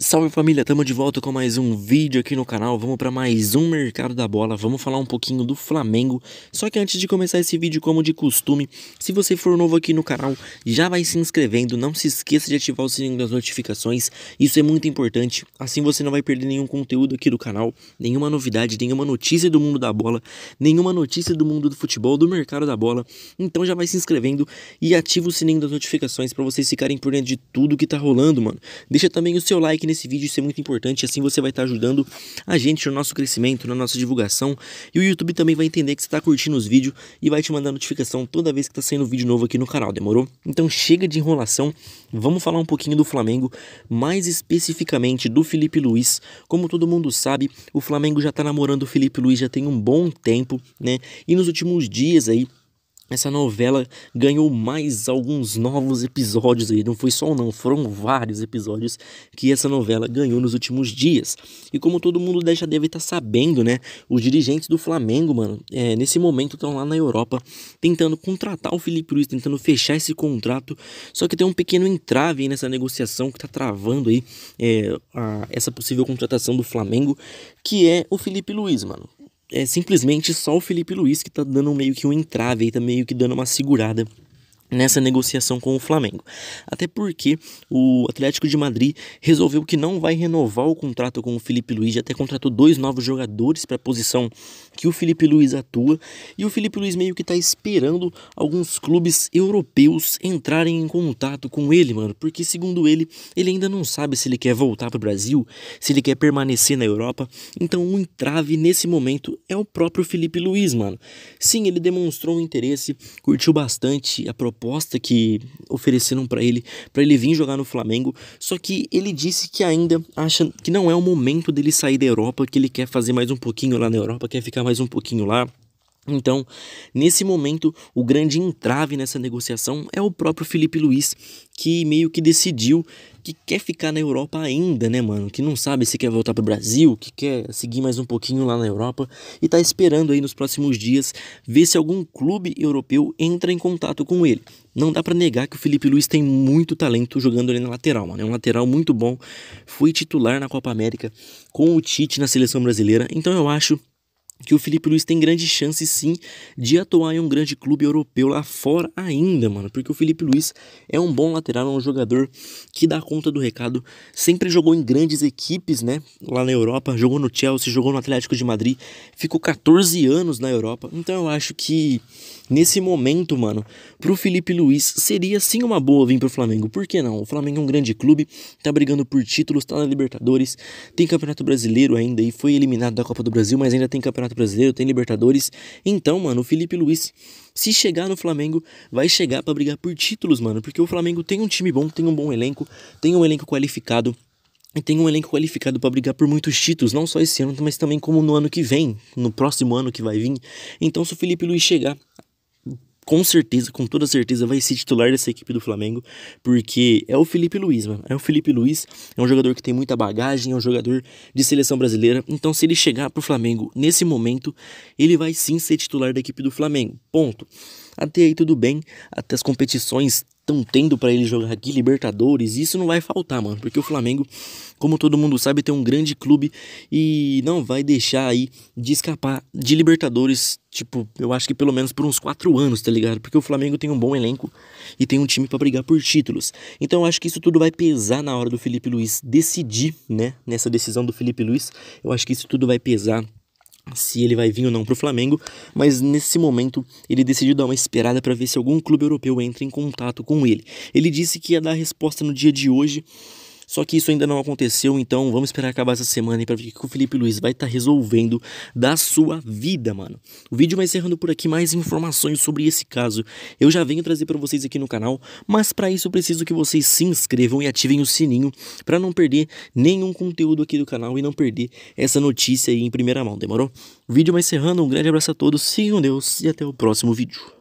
Salve família, tamo de volta com mais um vídeo aqui no canal, vamos para mais um mercado da bola, vamos falar um pouquinho do Flamengo. Só que antes de começar esse vídeo, como de costume, se você for novo aqui no canal, já vai se inscrevendo, não se esqueça de ativar o sininho das notificações, isso é muito importante, assim você não vai perder nenhum conteúdo aqui do canal, nenhuma novidade, nenhuma notícia do mundo da bola, nenhuma notícia do mundo do futebol, do mercado da bola, então já vai se inscrevendo e ativa o sininho das notificações para vocês ficarem por dentro de tudo que tá rolando, mano. Deixa também o seu like like nesse vídeo, isso é muito importante, assim você vai estar tá ajudando a gente no nosso crescimento, na nossa divulgação, e o YouTube também vai entender que você está curtindo os vídeos e vai te mandar notificação toda vez que está saindo vídeo novo aqui no canal, demorou? Então chega de enrolação, vamos falar um pouquinho do Flamengo, mais especificamente do Felipe Luiz. Como todo mundo sabe, o Flamengo já está namorando o Felipe Luiz já tem um bom tempo, né? E nos últimos dias aí, essa novela ganhou mais alguns novos episódios aí. Não foi só um, não, foram vários episódios que essa novela ganhou nos últimos dias. E como todo mundo já deve estar sabendo, né? Os dirigentes do Flamengo, mano, é, nesse momento estão lá na Europa tentando contratar o Felipe Luiz, tentando fechar esse contrato. Só que tem um pequeno entrave nessa negociação que tá travando aí é, a, essa possível contratação do Flamengo, que é o Felipe Luiz, mano é simplesmente só o Felipe Luiz que tá dando meio que um entrave aí, tá meio que dando uma segurada nessa negociação com o Flamengo. Até porque o Atlético de Madrid resolveu que não vai renovar o contrato com o Felipe Luiz, até contratou dois novos jogadores para a posição que o Felipe Luiz atua, e o Felipe Luiz meio que está esperando alguns clubes europeus entrarem em contato com ele, mano, porque segundo ele, ele ainda não sabe se ele quer voltar para o Brasil, se ele quer permanecer na Europa. Então, o um entrave nesse momento é o próprio Felipe Luiz, mano. Sim, ele demonstrou um interesse, curtiu bastante a proposta proposta que ofereceram para ele, para ele vir jogar no Flamengo, só que ele disse que ainda acha que não é o momento dele sair da Europa, que ele quer fazer mais um pouquinho lá na Europa, quer ficar mais um pouquinho lá. Então, nesse momento, o grande entrave nessa negociação é o próprio Felipe Luiz, que meio que decidiu que quer ficar na Europa ainda, né, mano? Que não sabe se quer voltar para o Brasil, que quer seguir mais um pouquinho lá na Europa e tá esperando aí nos próximos dias ver se algum clube europeu entra em contato com ele. Não dá para negar que o Felipe Luiz tem muito talento jogando ali na lateral, mano. É um lateral muito bom. Foi titular na Copa América com o Tite na seleção brasileira. Então eu acho que o Felipe Luiz tem grande chance sim de atuar em um grande clube europeu lá fora ainda, mano, porque o Felipe Luiz é um bom lateral, é um jogador que dá conta do recado, sempre jogou em grandes equipes, né, lá na Europa, jogou no Chelsea, jogou no Atlético de Madrid, ficou 14 anos na Europa. Então eu acho que nesse momento, mano, pro Felipe Luiz seria sim uma boa vir pro Flamengo. Por que não? O Flamengo é um grande clube, tá brigando por títulos, tá na Libertadores, tem Campeonato Brasileiro ainda e foi eliminado da Copa do Brasil, mas ainda tem Campeonato Brasileiro, tem Libertadores. Então, mano, o Felipe Luiz se chegar no Flamengo, vai chegar para brigar por títulos, mano, porque o Flamengo tem um time bom, tem um bom elenco, tem um elenco qualificado e tem um elenco qualificado para brigar por muitos títulos, não só esse ano, mas também como no ano que vem, no próximo ano que vai vir. Então, se o Felipe Luiz chegar com certeza, com toda certeza, vai ser titular dessa equipe do Flamengo, porque é o Felipe Luiz, mano. É o Felipe Luiz, é um jogador que tem muita bagagem, é um jogador de seleção brasileira. Então, se ele chegar pro Flamengo nesse momento, ele vai sim ser titular da equipe do Flamengo. Ponto. Até aí tudo bem, até as competições estão tendo para ele jogar aqui Libertadores, isso não vai faltar, mano, porque o Flamengo, como todo mundo sabe, tem um grande clube e não vai deixar aí de escapar de Libertadores, tipo, eu acho que pelo menos por uns quatro anos, tá ligado? Porque o Flamengo tem um bom elenco e tem um time para brigar por títulos. Então eu acho que isso tudo vai pesar na hora do Felipe Luiz decidir, né? Nessa decisão do Felipe Luiz, eu acho que isso tudo vai pesar se ele vai vir ou não para o Flamengo, mas nesse momento ele decidiu dar uma esperada para ver se algum clube europeu entra em contato com ele. Ele disse que ia dar a resposta no dia de hoje só que isso ainda não aconteceu, então vamos esperar acabar essa semana para ver o que o Felipe Luiz vai estar tá resolvendo da sua vida, mano. O vídeo vai encerrando por aqui mais informações sobre esse caso. Eu já venho trazer para vocês aqui no canal, mas para isso eu preciso que vocês se inscrevam e ativem o sininho para não perder nenhum conteúdo aqui do canal e não perder essa notícia aí em primeira mão, demorou? O vídeo vai encerrando, um grande abraço a todos, sigam Deus e até o próximo vídeo.